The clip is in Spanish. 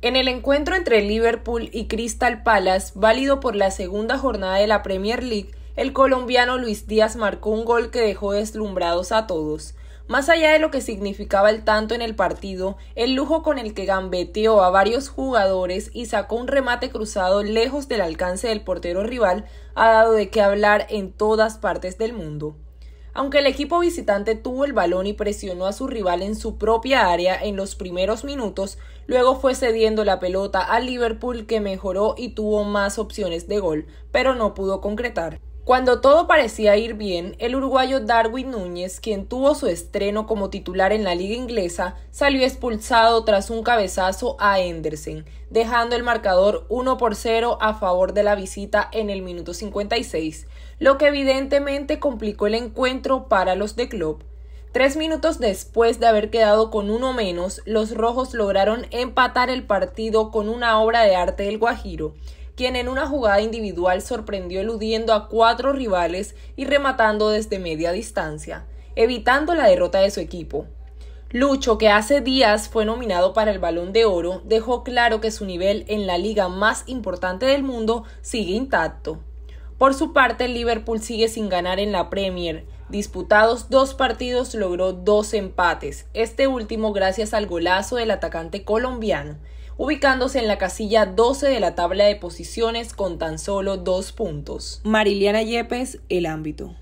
En el encuentro entre Liverpool y Crystal Palace, válido por la segunda jornada de la Premier League, el colombiano Luis Díaz marcó un gol que dejó deslumbrados a todos. Más allá de lo que significaba el tanto en el partido, el lujo con el que gambeteó a varios jugadores y sacó un remate cruzado lejos del alcance del portero rival ha dado de qué hablar en todas partes del mundo. Aunque el equipo visitante tuvo el balón y presionó a su rival en su propia área en los primeros minutos, luego fue cediendo la pelota al Liverpool que mejoró y tuvo más opciones de gol, pero no pudo concretar. Cuando todo parecía ir bien, el uruguayo Darwin Núñez, quien tuvo su estreno como titular en la liga inglesa, salió expulsado tras un cabezazo a Henderson, dejando el marcador 1 por 0 a favor de la visita en el minuto 56, lo que evidentemente complicó el encuentro para los de club, Tres minutos después de haber quedado con uno menos, los rojos lograron empatar el partido con una obra de arte del Guajiro, quien en una jugada individual sorprendió eludiendo a cuatro rivales y rematando desde media distancia, evitando la derrota de su equipo. Lucho, que hace días fue nominado para el Balón de Oro, dejó claro que su nivel en la liga más importante del mundo sigue intacto. Por su parte, el Liverpool sigue sin ganar en la Premier, disputados dos partidos logró dos empates, este último gracias al golazo del atacante colombiano, ubicándose en la casilla 12 de la tabla de posiciones con tan solo dos puntos. Mariliana Yepes, El Ámbito.